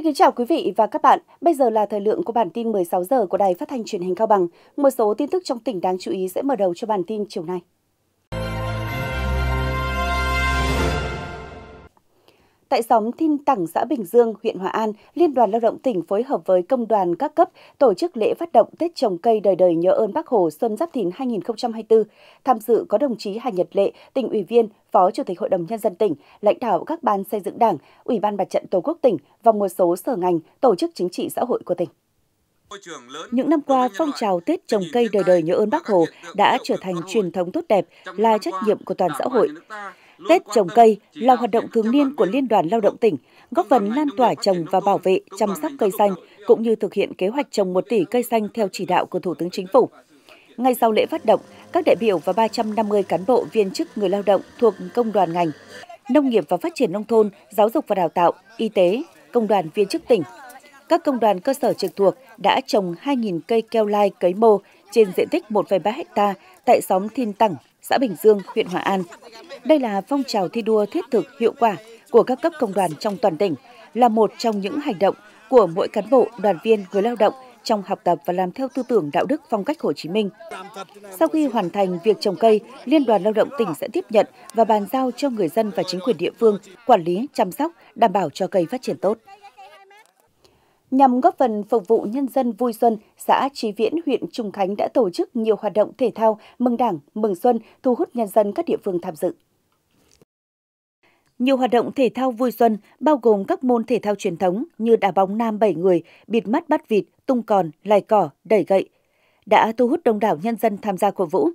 Xin kính chào quý vị và các bạn. Bây giờ là thời lượng của bản tin 16 giờ của Đài Phát thanh Truyền hình Cao Bằng. Một số tin tức trong tỉnh đáng chú ý sẽ mở đầu cho bản tin chiều nay. Tại xóm Thìn Tẳng, xã Bình Dương, huyện Hòa An, Liên đoàn Lao động tỉnh phối hợp với công đoàn các cấp tổ chức lễ phát động Tết trồng cây đời đời nhớ ơn Bác Hồ Xuân Giáp Thìn 2024. Tham dự có đồng chí Hà Nhật Lệ, tỉnh ủy viên, Phó Chủ tịch Hội đồng Nhân dân tỉnh, lãnh đạo các ban xây dựng đảng, Ủy ban Mặt trận Tổ quốc tỉnh và một số sở ngành, tổ chức chính trị xã hội của tỉnh. Những năm qua, phong trào Tết trồng cây đời đời nhớ ơn Bác Hồ đã trở thành truyền thống tốt đẹp, là trách nhiệm của toàn xã hội. Tết trồng cây là hoạt động thường niên của Liên đoàn Lao động tỉnh, góp phần lan tỏa trồng và bảo vệ, chăm sóc cây xanh, cũng như thực hiện kế hoạch trồng 1 tỷ cây xanh theo chỉ đạo của Thủ tướng Chính phủ. Ngay sau lễ phát động, các đại biểu và 350 cán bộ viên chức người lao động thuộc công đoàn ngành, Nông nghiệp và Phát triển Nông thôn, Giáo dục và Đào tạo, Y tế, công đoàn viên chức tỉnh, các công đoàn cơ sở trực thuộc đã trồng 2.000 cây keo lai cấy mô trên diện tích 1,3 ha tại xóm Thiên Tẳng, xã Bình Dương, huyện Hòa An. Đây là phong trào thi đua thiết thực hiệu quả của các cấp công đoàn trong toàn tỉnh, là một trong những hành động của mỗi cán bộ, đoàn viên, người lao động trong học tập và làm theo tư tưởng đạo đức phong cách Hồ Chí Minh. Sau khi hoàn thành việc trồng cây, Liên đoàn Lao động tỉnh sẽ tiếp nhận và bàn giao cho người dân và chính quyền địa phương quản lý, chăm sóc, đảm bảo cho cây phát triển tốt. Nhằm góp phần phục vụ nhân dân vui xuân, xã Trí Viễn, huyện Trung Khánh đã tổ chức nhiều hoạt động thể thao, mừng đảng, mừng xuân, thu hút nhân dân các địa phương tham dự. Nhiều hoạt động thể thao vui xuân bao gồm các môn thể thao truyền thống như đá bóng nam 7 người, bịt mắt bắt vịt, tung còn, lài cỏ, đẩy gậy, đã thu hút đông đảo nhân dân tham gia cổ vũ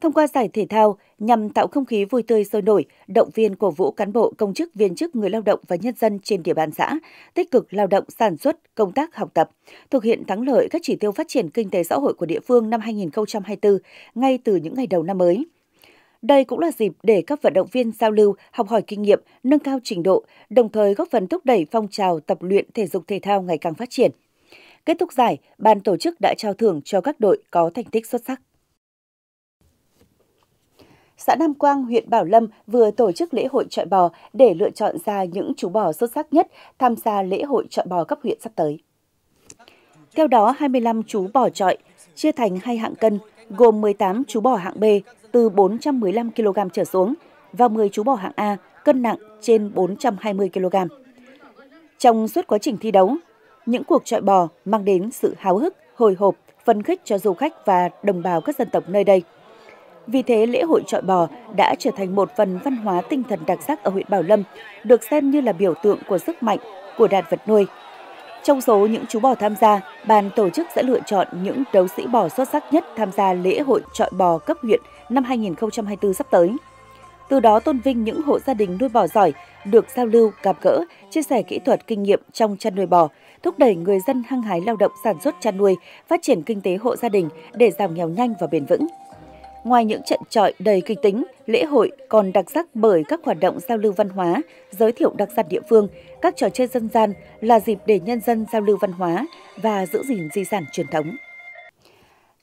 thông qua giải thể thao nhằm tạo không khí vui tươi sôi nổi, động viên cổ vũ cán bộ, công chức, viên chức, người lao động và nhân dân trên địa bàn xã, tích cực lao động sản xuất, công tác học tập, thực hiện thắng lợi các chỉ tiêu phát triển kinh tế xã hội của địa phương năm 2024 ngay từ những ngày đầu năm mới. Đây cũng là dịp để các vận động viên giao lưu, học hỏi kinh nghiệm, nâng cao trình độ, đồng thời góp phần thúc đẩy phong trào tập luyện thể dục thể thao ngày càng phát triển. Kết thúc giải, ban tổ chức đã trao thưởng cho các đội có thành tích xuất sắc xã Nam Quang, huyện Bảo Lâm vừa tổ chức lễ hội trọi bò để lựa chọn ra những chú bò xuất sắc nhất tham gia lễ hội trọi bò cấp huyện sắp tới. Theo đó, 25 chú bò trọi chia thành hai hạng cân, gồm 18 chú bò hạng B từ 415 kg trở xuống và 10 chú bò hạng A cân nặng trên 420 kg. Trong suốt quá trình thi đấu, những cuộc trọi bò mang đến sự háo hức, hồi hộp, phấn khích cho du khách và đồng bào các dân tộc nơi đây. Vì thế, lễ hội trọi bò đã trở thành một phần văn hóa tinh thần đặc sắc ở huyện Bảo Lâm, được xem như là biểu tượng của sức mạnh của đàn vật nuôi. Trong số những chú bò tham gia, ban tổ chức sẽ lựa chọn những đấu sĩ bò xuất sắc nhất tham gia lễ hội trọi bò cấp huyện năm 2024 sắp tới. Từ đó tôn vinh những hộ gia đình nuôi bò giỏi, được giao lưu, gặp gỡ, chia sẻ kỹ thuật kinh nghiệm trong chăn nuôi bò, thúc đẩy người dân hăng hái lao động sản xuất chăn nuôi, phát triển kinh tế hộ gia đình để giảm nghèo nhanh và bền vững. Ngoài những trận trọi đầy kịch tính, lễ hội còn đặc sắc bởi các hoạt động giao lưu văn hóa, giới thiệu đặc sản địa phương, các trò chơi dân gian là dịp để nhân dân giao lưu văn hóa và giữ gìn di sản truyền thống.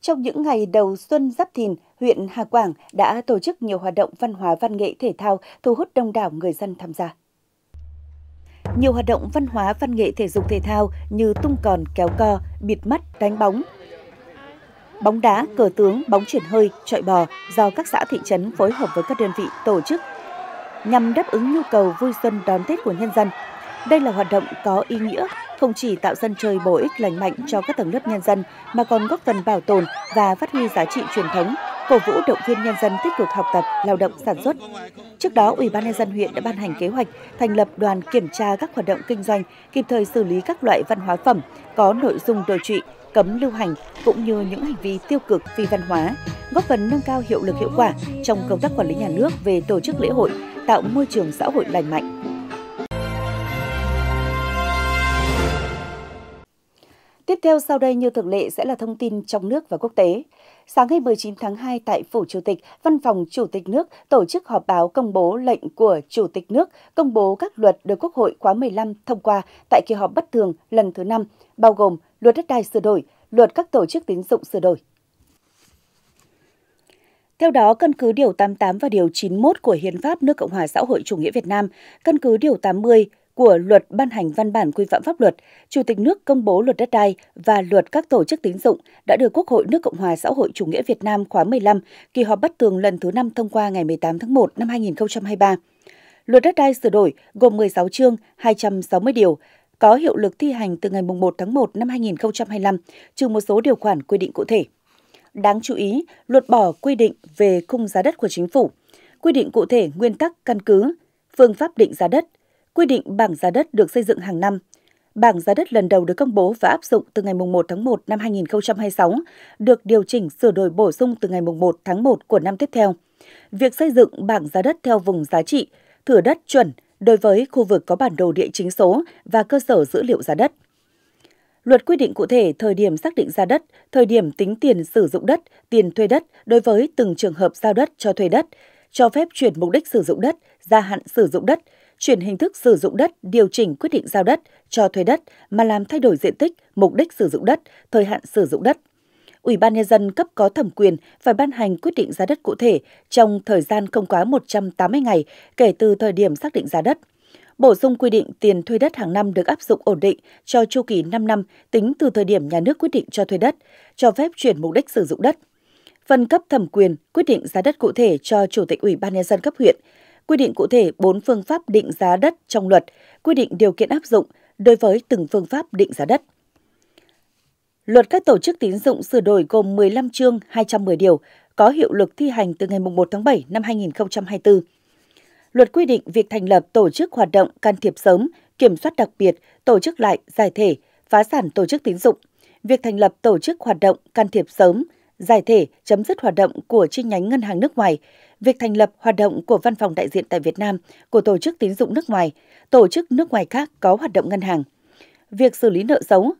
Trong những ngày đầu xuân Giáp Thìn, huyện Hà Quảng đã tổ chức nhiều hoạt động văn hóa văn nghệ thể thao thu hút đông đảo người dân tham gia. Nhiều hoạt động văn hóa văn nghệ thể dục thể thao như tung còn kéo co, bịt mắt, đánh bóng, bóng đá, cờ tướng, bóng chuyển hơi, trọi bò do các xã thị trấn phối hợp với các đơn vị tổ chức nhằm đáp ứng nhu cầu vui xuân đón Tết của nhân dân. Đây là hoạt động có ý nghĩa không chỉ tạo sân chơi bổ ích lành mạnh cho các tầng lớp nhân dân mà còn góp phần bảo tồn và phát huy giá trị truyền thống, cổ vũ động viên nhân dân tích cực học tập, lao động sản xuất. Trước đó, Ủy ban nhân dân huyện đã ban hành kế hoạch thành lập đoàn kiểm tra các hoạt động kinh doanh, kịp thời xử lý các loại văn hóa phẩm có nội dung đồi trụy, cấm lưu hành cũng như những hành vi tiêu cực phi văn hóa, góp phần nâng cao hiệu lực hiệu quả trong công tác quản lý nhà nước về tổ chức lễ hội, tạo môi trường xã hội lành mạnh. Tiếp theo sau đây như thường lệ sẽ là thông tin trong nước và quốc tế. Sáng ngày 19 tháng 2 tại Phủ Chủ tịch, Văn phòng Chủ tịch nước tổ chức họp báo công bố lệnh của Chủ tịch nước công bố các luật được Quốc hội khóa 15 thông qua tại kỳ họp bất thường lần thứ 5, bao gồm luật đất đai sửa đổi, luật các tổ chức tín dụng sửa đổi. Theo đó, căn cứ Điều 88 và Điều 91 của Hiến pháp nước Cộng hòa xã hội chủ nghĩa Việt Nam, căn cứ Điều 80, của luật ban hành văn bản quy phạm pháp luật, Chủ tịch nước công bố luật đất đai và luật các tổ chức tín dụng đã được Quốc hội nước Cộng hòa xã hội chủ nghĩa Việt Nam khóa 15 kỳ họp bất thường lần thứ 5 thông qua ngày 18 tháng 1 năm 2023. Luật đất đai sửa đổi gồm 16 chương, 260 điều, có hiệu lực thi hành từ ngày 1 tháng 1 năm 2025, trừ một số điều khoản quy định cụ thể. Đáng chú ý, luật bỏ quy định về khung giá đất của chính phủ, quy định cụ thể nguyên tắc căn cứ, phương pháp định giá đất, quy định bảng giá đất được xây dựng hàng năm. Bảng giá đất lần đầu được công bố và áp dụng từ ngày 1 tháng 1 năm 2026, được điều chỉnh sửa đổi bổ sung từ ngày 1 tháng 1 của năm tiếp theo. Việc xây dựng bảng giá đất theo vùng giá trị, thửa đất chuẩn đối với khu vực có bản đồ địa chính số và cơ sở dữ liệu giá đất. Luật quy định cụ thể thời điểm xác định giá đất, thời điểm tính tiền sử dụng đất, tiền thuê đất đối với từng trường hợp giao đất cho thuê đất, cho phép chuyển mục đích sử dụng đất, gia hạn sử dụng đất, chuyển hình thức sử dụng đất, điều chỉnh quyết định giao đất, cho thuê đất mà làm thay đổi diện tích, mục đích sử dụng đất, thời hạn sử dụng đất. Ủy ban nhân dân cấp có thẩm quyền phải ban hành quyết định giá đất cụ thể trong thời gian không quá 180 ngày kể từ thời điểm xác định giá đất. Bổ sung quy định tiền thuê đất hàng năm được áp dụng ổn định cho chu kỳ 5 năm tính từ thời điểm nhà nước quyết định cho thuê đất, cho phép chuyển mục đích sử dụng đất phân cấp thẩm quyền quyết định giá đất cụ thể cho chủ tịch ủy ban nhân dân cấp huyện quy định cụ thể 4 phương pháp định giá đất trong luật, quy định điều kiện áp dụng đối với từng phương pháp định giá đất. Luật các tổ chức tín dụng sửa đổi gồm 15 chương 210 điều, có hiệu lực thi hành từ ngày 1 tháng 7 năm 2024. Luật quy định việc thành lập tổ chức hoạt động can thiệp sớm, kiểm soát đặc biệt, tổ chức lại, giải thể, phá sản tổ chức tín dụng, việc thành lập tổ chức hoạt động can thiệp sớm, giải thể, chấm dứt hoạt động của chi nhánh ngân hàng nước ngoài, việc thành lập hoạt động của văn phòng đại diện tại Việt Nam của tổ chức tín dụng nước ngoài, tổ chức nước ngoài khác có hoạt động ngân hàng, việc xử lý nợ xấu,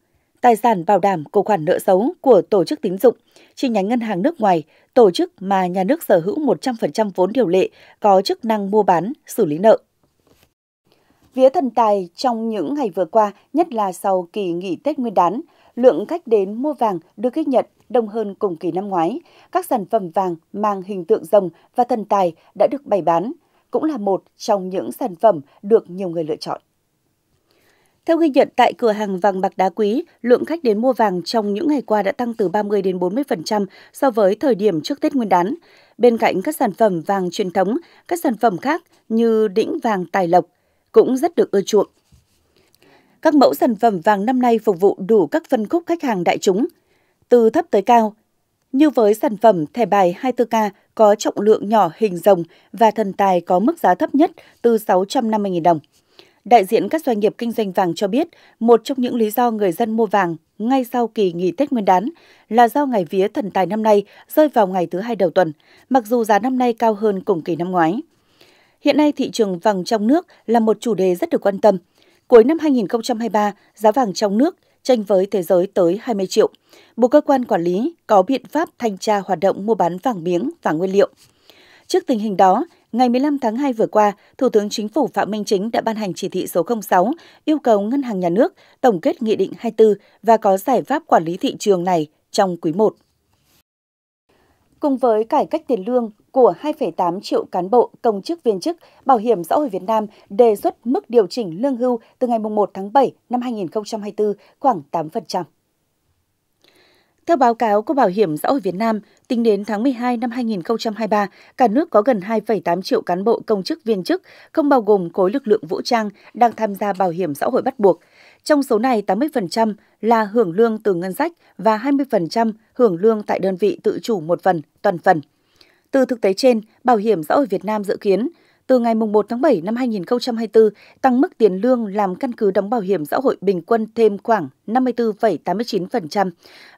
tài sản bảo đảm của khoản nợ xấu của tổ chức tín dụng, chi nhánh ngân hàng nước ngoài, tổ chức mà nhà nước sở hữu 100% vốn điều lệ có chức năng mua bán, xử lý nợ. Vía thần tài trong những ngày vừa qua, nhất là sau kỳ nghỉ Tết Nguyên đán, lượng khách đến mua vàng được ghi nhận đông hơn cùng kỳ năm ngoái. Các sản phẩm vàng mang hình tượng rồng và thần tài đã được bày bán, cũng là một trong những sản phẩm được nhiều người lựa chọn. Theo ghi nhận tại cửa hàng vàng bạc đá quý, lượng khách đến mua vàng trong những ngày qua đã tăng từ 30 đến 40% so với thời điểm trước Tết Nguyên đán. Bên cạnh các sản phẩm vàng truyền thống, các sản phẩm khác như đĩnh vàng tài lộc cũng rất được ưa chuộng. Các mẫu sản phẩm vàng năm nay phục vụ đủ các phân khúc khách hàng đại chúng, từ thấp tới cao. Như với sản phẩm thẻ bài 24K có trọng lượng nhỏ hình rồng và thần tài có mức giá thấp nhất từ 650.000 đồng. Đại diện các doanh nghiệp kinh doanh vàng cho biết, một trong những lý do người dân mua vàng ngay sau kỳ nghỉ Tết Nguyên đán là do ngày vía thần tài năm nay rơi vào ngày thứ hai đầu tuần, mặc dù giá năm nay cao hơn cùng kỳ năm ngoái. Hiện nay thị trường vàng trong nước là một chủ đề rất được quan tâm. Cuối năm 2023, giá vàng trong nước tranh với thế giới tới 20 triệu, bộ cơ quan quản lý có biện pháp thanh tra hoạt động mua bán vàng miếng và nguyên liệu. Trước tình hình đó, ngày 15 tháng 2 vừa qua, Thủ tướng Chính phủ Phạm Minh Chính đã ban hành chỉ thị số 06 yêu cầu Ngân hàng Nhà nước tổng kết Nghị định 24 và có giải pháp quản lý thị trường này trong quý 1. Cùng với cải cách tiền lương của 2,8 triệu cán bộ, công chức viên chức, Bảo hiểm xã hội Việt Nam đề xuất mức điều chỉnh lương hưu từ ngày 1 tháng 7 năm 2024 khoảng 8%. Theo báo cáo của Bảo hiểm xã hội Việt Nam, tính đến tháng 12 năm 2023, cả nước có gần 2,8 triệu cán bộ công chức viên chức, không bao gồm khối lực lượng vũ trang đang tham gia bảo hiểm xã hội bắt buộc – trong số này, 80% là hưởng lương từ ngân sách và 20% hưởng lương tại đơn vị tự chủ một phần, toàn phần. Từ thực tế trên, Bảo hiểm xã hội Việt Nam dự kiến từ ngày 1 tháng 7 năm 2024 tăng mức tiền lương làm căn cứ đóng bảo hiểm xã hội bình quân thêm khoảng 54,89%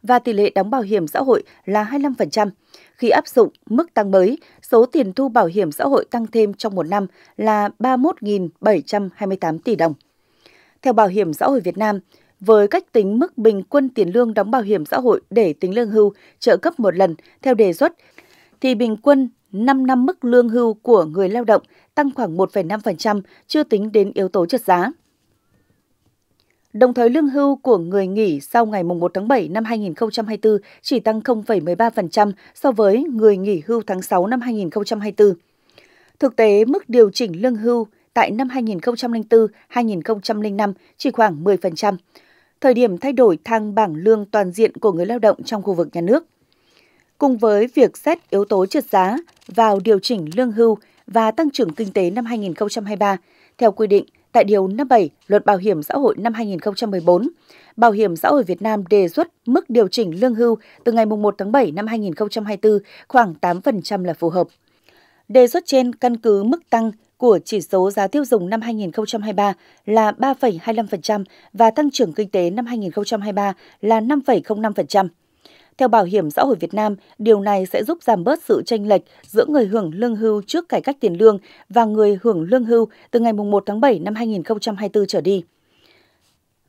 và tỷ lệ đóng bảo hiểm xã hội là 25%. Khi áp dụng mức tăng mới, số tiền thu bảo hiểm xã hội tăng thêm trong một năm là 31.728 tỷ đồng. Theo Bảo hiểm xã hội Việt Nam, với cách tính mức bình quân tiền lương đóng bảo hiểm xã hội để tính lương hưu trợ cấp một lần theo đề xuất, thì bình quân 5 năm mức lương hưu của người lao động tăng khoảng 1,5% chưa tính đến yếu tố trượt giá. Đồng thời lương hưu của người nghỉ sau ngày 1 tháng 7 năm 2024 chỉ tăng 0,13% so với người nghỉ hưu tháng 6 năm 2024. Thực tế, mức điều chỉnh lương hưu tại năm 2004-2005 chỉ khoảng 10%, thời điểm thay đổi thang bảng lương toàn diện của người lao động trong khu vực nhà nước. Cùng với việc xét yếu tố trượt giá vào điều chỉnh lương hưu và tăng trưởng kinh tế năm 2023, theo quy định tại Điều 57 Luật Bảo hiểm xã hội năm 2014, Bảo hiểm xã hội Việt Nam đề xuất mức điều chỉnh lương hưu từ ngày 1 tháng 7 năm 2024 khoảng 8% là phù hợp. Đề xuất trên căn cứ mức tăng của chỉ số giá tiêu dùng năm 2023 là 3,25% và tăng trưởng kinh tế năm 2023 là 5,05%. Theo Bảo hiểm xã hội Việt Nam, điều này sẽ giúp giảm bớt sự tranh lệch giữa người hưởng lương hưu trước cải cách tiền lương và người hưởng lương hưu từ ngày 1 tháng 7 năm 2024 trở đi.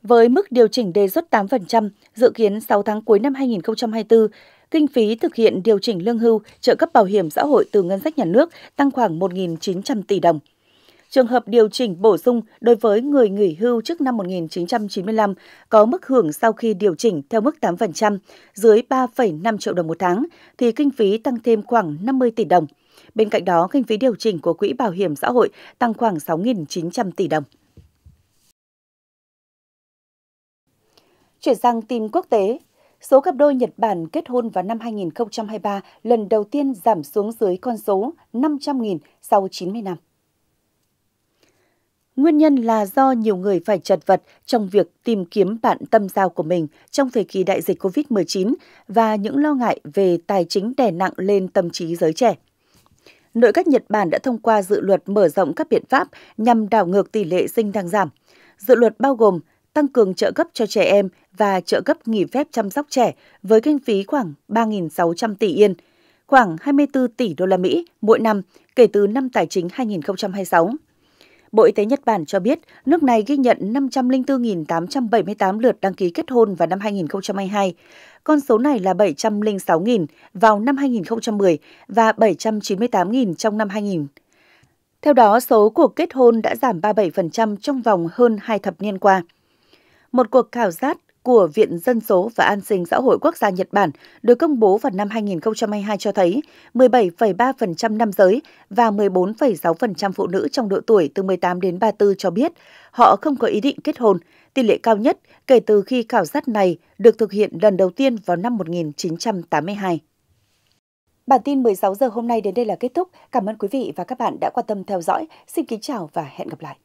Với mức điều chỉnh đề xuất 8%, dự kiến 6 tháng cuối năm 2024, kinh phí thực hiện điều chỉnh lương hưu, trợ cấp bảo hiểm xã hội từ ngân sách nhà nước tăng khoảng 1.900 tỷ đồng. Trường hợp điều chỉnh bổ sung đối với người nghỉ hưu trước năm 1995 có mức hưởng sau khi điều chỉnh theo mức 8%, dưới 3,5 triệu đồng một tháng, thì kinh phí tăng thêm khoảng 50 tỷ đồng. Bên cạnh đó, kinh phí điều chỉnh của Quỹ Bảo hiểm xã hội tăng khoảng 6.900 tỷ đồng. Chuyển sang tin quốc tế, số cặp đôi Nhật Bản kết hôn vào năm 2023 lần đầu tiên giảm xuống dưới con số 500.000 sau 90 năm. Nguyên nhân là do nhiều người phải chật vật trong việc tìm kiếm bạn tâm giao của mình trong thời kỳ đại dịch COVID-19 và những lo ngại về tài chính đè nặng lên tâm trí giới trẻ. Nội các Nhật Bản đã thông qua dự luật mở rộng các biện pháp nhằm đảo ngược tỷ lệ sinh đang giảm. Dự luật bao gồm tăng cường trợ cấp cho trẻ em và trợ cấp nghỉ phép chăm sóc trẻ với kinh phí khoảng 3.600 tỷ yên, khoảng 24 tỷ đô la Mỹ mỗi năm kể từ năm tài chính 2026. Bộ Y tế Nhật Bản cho biết nước này ghi nhận 504.878 lượt đăng ký kết hôn vào năm 2022. Con số này là 706.000 vào năm 2010 và 798.000 trong năm 2000. Theo đó, số cuộc kết hôn đã giảm 37% trong vòng hơn hai thập niên qua. Một cuộc khảo sát của Viện Dân số và An sinh xã hội quốc gia Nhật Bản được công bố vào năm 2022 cho thấy 17,3% nam giới và 14,6% phụ nữ trong độ tuổi từ 18 đến 34 cho biết họ không có ý định kết hôn, tỷ lệ cao nhất kể từ khi khảo sát này được thực hiện lần đầu tiên vào năm 1982. Bản tin 16 giờ hôm nay đến đây là kết thúc. Cảm ơn quý vị và các bạn đã quan tâm theo dõi. Xin kính chào và hẹn gặp lại.